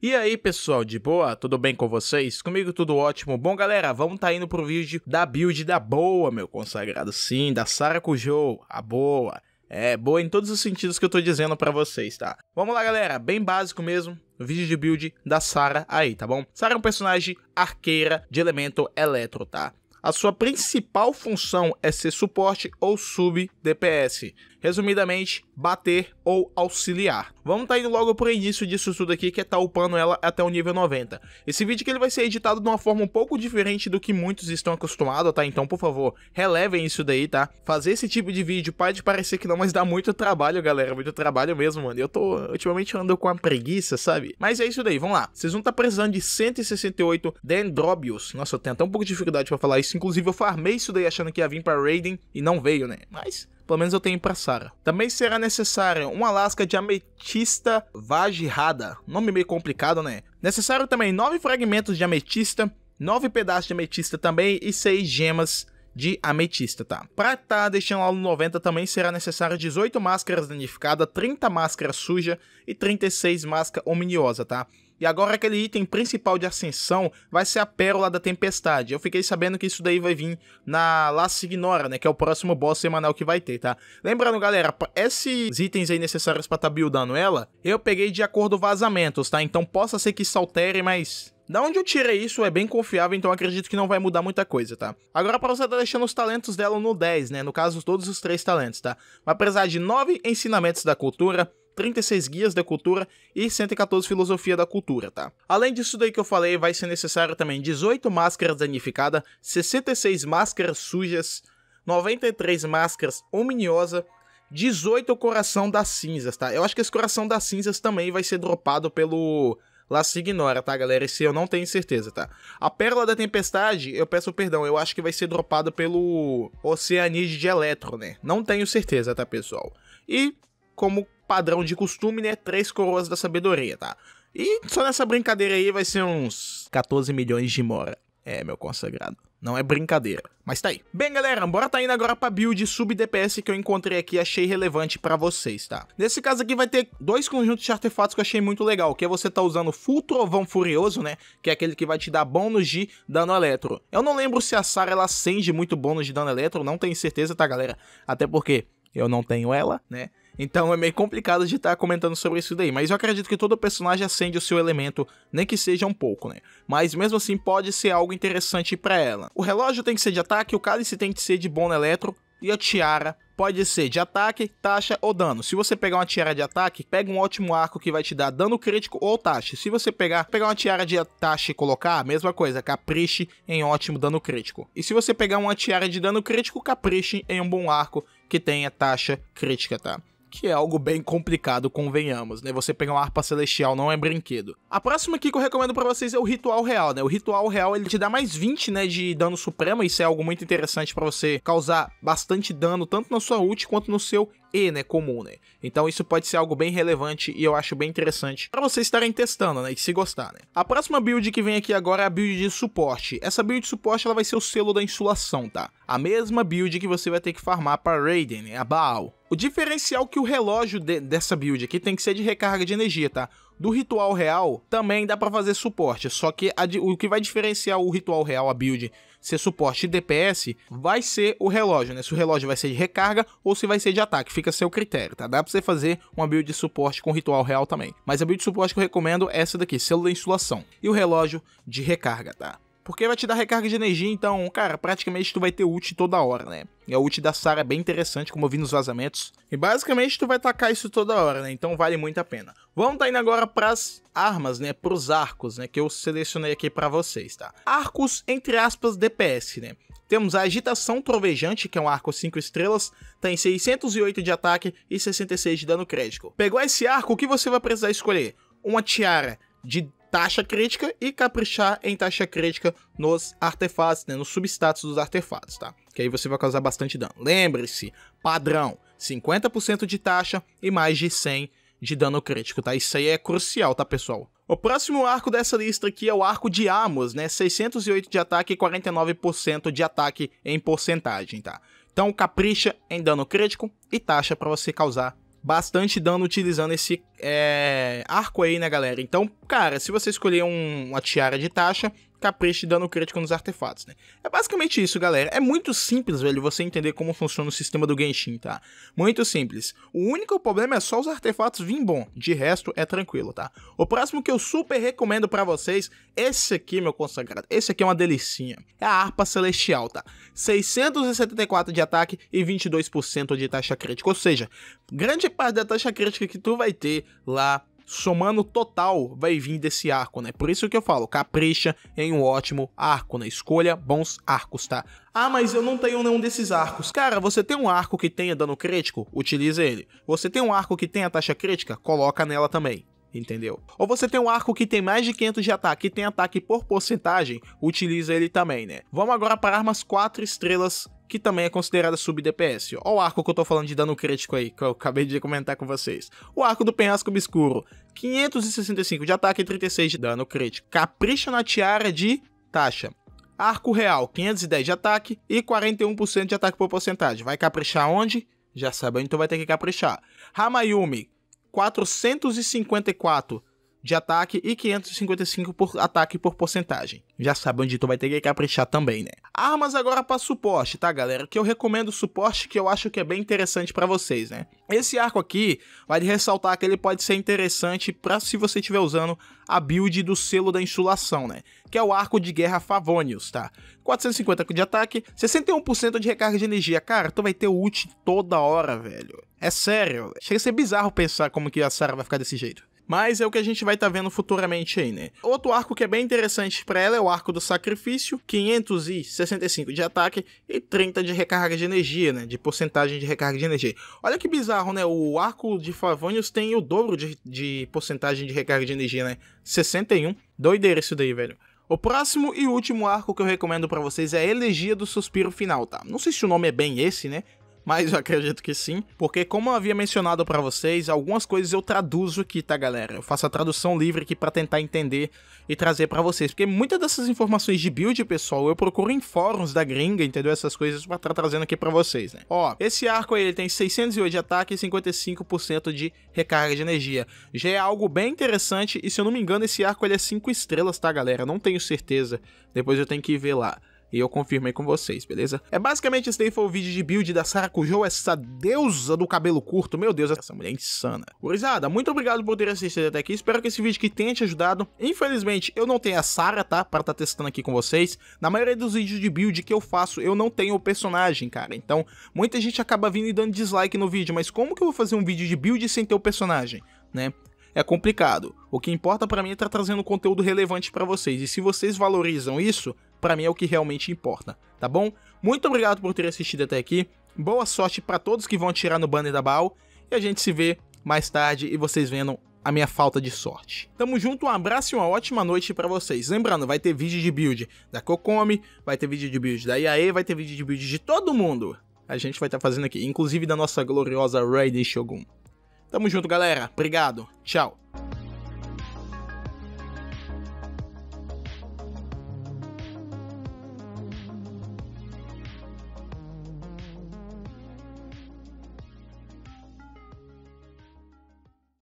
E aí, pessoal, de boa? Tudo bem com vocês? Comigo tudo ótimo. Bom, galera, vamos tá indo pro vídeo da build da boa, meu consagrado. Sim, da Sara Cujo, a boa. É, boa em todos os sentidos que eu tô dizendo para vocês, tá? Vamos lá, galera, bem básico mesmo. Vídeo de build da Sara aí, tá bom? Sara é um personagem arqueira de elemento eletro, tá? A sua principal função é ser suporte ou sub DPS resumidamente, bater ou auxiliar. Vamos tá indo logo pro início disso tudo aqui, que é tá upando ela até o nível 90. Esse vídeo que ele vai ser editado de uma forma um pouco diferente do que muitos estão acostumados, tá? Então, por favor, relevem isso daí, tá? Fazer esse tipo de vídeo pode parecer que não, mas dá muito trabalho, galera, muito trabalho mesmo, mano. Eu tô, ultimamente, ando com a preguiça, sabe? Mas é isso daí, vamos lá. Vocês vão tá precisando de 168 Dendrobius. Nossa, eu tenho até um pouco de dificuldade pra falar isso, inclusive eu farmei isso daí achando que ia vir pra Raiden e não veio, né? Mas... Pelo menos eu tenho pra Sara. Também será necessário uma lasca de ametista vagirrada. Nome meio complicado, né? Necessário também nove fragmentos de ametista, nove pedaços de ametista também e seis gemas de ametista, tá? Pra tá deixando lá no 90 também será necessário 18 máscaras danificadas, 30 máscaras suja e 36 máscara ominiosa, tá? E agora aquele item principal de ascensão vai ser a Pérola da Tempestade. Eu fiquei sabendo que isso daí vai vir na La Signora, né? Que é o próximo boss semanal que vai ter, tá? Lembrando, galera, esses itens aí necessários pra tá buildando ela, eu peguei de acordo vazamentos, tá? Então possa ser que se altere, mas da onde eu tirei isso é bem confiável, então acredito que não vai mudar muita coisa, tá? Agora para você tá deixando os talentos dela no 10, né? No caso, todos os três talentos, tá? Vai precisar de 9 ensinamentos da cultura, 36 guias da cultura e 114 filosofia da cultura, tá? Além disso daí que eu falei, vai ser necessário também 18 máscaras danificadas, 66 máscaras sujas, 93 máscaras ominiosa, 18 coração das cinzas, tá? Eu acho que esse coração das cinzas também vai ser dropado pelo Lá se ignora, tá, galera? Esse eu não tenho certeza, tá? A Pérola da Tempestade, eu peço perdão, eu acho que vai ser dropada pelo Oceanide de Eletro, né? Não tenho certeza, tá, pessoal? E, como padrão de costume, né? Três coroas da sabedoria, tá? E só nessa brincadeira aí vai ser uns 14 milhões de mora. É, meu consagrado. Não é brincadeira. Mas tá aí. Bem, galera, bora tá indo agora pra build sub DPS que eu encontrei aqui e achei relevante pra vocês, tá? Nesse caso aqui vai ter dois conjuntos de artefatos que eu achei muito legal, que é você tá usando Full Trovão Furioso, né? Que é aquele que vai te dar bônus de dano eletro. Eu não lembro se a Sara ela acende muito bônus de dano eletro, não tenho certeza, tá, galera? Até porque eu não tenho ela, né? Então é meio complicado de estar tá comentando sobre isso daí, mas eu acredito que todo personagem acende o seu elemento, nem que seja um pouco, né? Mas mesmo assim pode ser algo interessante para ela. O relógio tem que ser de ataque, o cálice tem que ser de bom eletro e a tiara pode ser de ataque, taxa ou dano. Se você pegar uma tiara de ataque, pega um ótimo arco que vai te dar dano crítico ou taxa. Se você pegar, pegar uma tiara de taxa e colocar, mesma coisa, capriche em ótimo dano crítico. E se você pegar uma tiara de dano crítico, capriche em um bom arco que tenha taxa crítica, tá? que é algo bem complicado, convenhamos, né? Você pegar uma harpa celestial não é brinquedo. A próxima aqui que eu recomendo para vocês é o Ritual Real, né? O Ritual Real, ele te dá mais 20, né, de dano supremo, isso é algo muito interessante para você causar bastante dano, tanto na sua ult quanto no seu e, né, comum, né? Então isso pode ser algo bem relevante e eu acho bem interessante para vocês estarem testando, né, e se gostar, né? A próxima build que vem aqui agora é a build de suporte. Essa build de suporte, ela vai ser o selo da insulação, tá? A mesma build que você vai ter que farmar para Raiden, né, a Baal. O diferencial é que o relógio de, dessa build aqui tem que ser de recarga de energia, tá? Do ritual real, também dá para fazer suporte, só que a, o que vai diferenciar o ritual real, a build, ser suporte e DPS, vai ser o relógio, né? Se o relógio vai ser de recarga ou se vai ser de ataque, fica a seu critério, tá? Dá pra você fazer uma build de suporte com ritual real também. Mas a build de suporte que eu recomendo é essa daqui, selo da insulação. E o relógio de recarga, tá? Porque vai te dar recarga de energia, então, cara, praticamente tu vai ter ult toda hora, né? E a ult da Sara é bem interessante, como eu vi nos vazamentos. E basicamente tu vai tacar isso toda hora, né? Então vale muito a pena. Vamos tá indo agora pras armas, né? Pros arcos, né? Que eu selecionei aqui pra vocês, tá? Arcos, entre aspas, DPS, né? Temos a Agitação Trovejante, que é um arco 5 estrelas, tem 608 de ataque e 66 de dano crítico. Pegou esse arco, o que você vai precisar escolher? Uma tiara de taxa crítica e caprichar em taxa crítica nos artefatos, né, nos substatus dos artefatos, tá? Que aí você vai causar bastante dano. Lembre-se, padrão, 50% de taxa e mais de 100 de dano crítico, tá? Isso aí é crucial, tá, pessoal? O próximo arco dessa lista aqui é o arco de Amos, né? 608 de ataque e 49% de ataque em porcentagem, tá? Então capricha em dano crítico e taxa para você causar bastante dano utilizando esse é, arco aí, né, galera? Então, cara, se você escolher um, uma tiara de taxa, capriche dando crítico nos artefatos, né? É basicamente isso, galera. É muito simples, velho, você entender como funciona o sistema do Genshin, tá? Muito simples. O único problema é só os artefatos vir bom. De resto, é tranquilo, tá? O próximo que eu super recomendo para vocês, esse aqui, meu consagrado. Esse aqui é uma delicinha. É a Harpa Celestial, tá? 674 de ataque e 22% de taxa crítica. Ou seja, grande parte da taxa crítica que tu vai ter lá somando total, vai vir desse arco, né? Por isso que eu falo, capricha em um ótimo arco, né? Escolha bons arcos, tá? Ah, mas eu não tenho nenhum desses arcos. Cara, você tem um arco que tenha dano crítico? utilize ele. Você tem um arco que tenha taxa crítica? Coloca nela também entendeu? Ou você tem um arco que tem mais de 500 de ataque e tem ataque por porcentagem, utiliza ele também, né? Vamos agora para armas 4 estrelas que também é considerada sub-DPS. Olha o arco que eu tô falando de dano crítico aí, que eu acabei de comentar com vocês. O arco do penhasco obscuro, 565 de ataque e 36 de dano crítico. Capricha na tiara de taxa. Arco real, 510 de ataque e 41% de ataque por porcentagem. Vai caprichar onde? Já sabe, então vai ter que caprichar. Hamayumi, 454 de ataque e 555 por ataque por porcentagem. Já sabe onde tu vai ter que caprichar também, né? Armas agora para suporte, tá, galera? Que eu recomendo suporte que eu acho que é bem interessante para vocês, né? Esse arco aqui, vai ressaltar que ele pode ser interessante para se você estiver usando a build do selo da insulação, né? Que é o arco de guerra Favonius, tá? 450 de ataque, 61% de recarga de energia. Cara, tu vai ter ult toda hora, velho. É sério, chega a ser bizarro pensar como que a Sarah vai ficar desse jeito. Mas é o que a gente vai estar tá vendo futuramente aí, né? Outro arco que é bem interessante para ela é o arco do sacrifício, 565 de ataque e 30 de recarga de energia, né? De porcentagem de recarga de energia. Olha que bizarro, né? O arco de Favonius tem o dobro de, de porcentagem de recarga de energia, né? 61. Doideira isso daí, velho. O próximo e último arco que eu recomendo para vocês é a Elegia do Suspiro Final, tá? Não sei se o nome é bem esse, né? mas eu acredito que sim, porque como eu havia mencionado para vocês, algumas coisas eu traduzo aqui, tá, galera? Eu faço a tradução livre aqui para tentar entender e trazer para vocês, porque muitas dessas informações de build, pessoal, eu procuro em fóruns da gringa, entendeu? Essas coisas para estar tá trazendo aqui para vocês, né? Ó, esse arco aí ele tem 608 de ataque e 55% de recarga de energia. Já é algo bem interessante e se eu não me engano, esse arco ele é 5 estrelas, tá, galera? Não tenho certeza. Depois eu tenho que ver lá e eu confirmei com vocês, beleza? É basicamente esse daí foi o vídeo de build da Sarah Cujo essa deusa do cabelo curto, meu Deus, essa mulher é insana. Gurizada, muito obrigado por ter assistido até aqui, espero que esse vídeo tenha te ajudado. Infelizmente, eu não tenho a Sarah, tá, para estar tá testando aqui com vocês. Na maioria dos vídeos de build que eu faço, eu não tenho o personagem, cara, então muita gente acaba vindo e dando dislike no vídeo, mas como que eu vou fazer um vídeo de build sem ter o personagem, né? é complicado. O que importa para mim é estar tá trazendo conteúdo relevante para vocês. E se vocês valorizam isso, para mim é o que realmente importa, tá bom? Muito obrigado por ter assistido até aqui. Boa sorte para todos que vão tirar no banner da Baal e a gente se vê mais tarde e vocês vendo a minha falta de sorte. Tamo junto, um abraço e uma ótima noite para vocês. Lembrando, vai ter vídeo de build da Kokomi, vai ter vídeo de build da IAE, vai ter vídeo de build de todo mundo. A gente vai estar tá fazendo aqui, inclusive da nossa gloriosa Raiden Shogun. Tamo junto, galera. Obrigado. Tchau.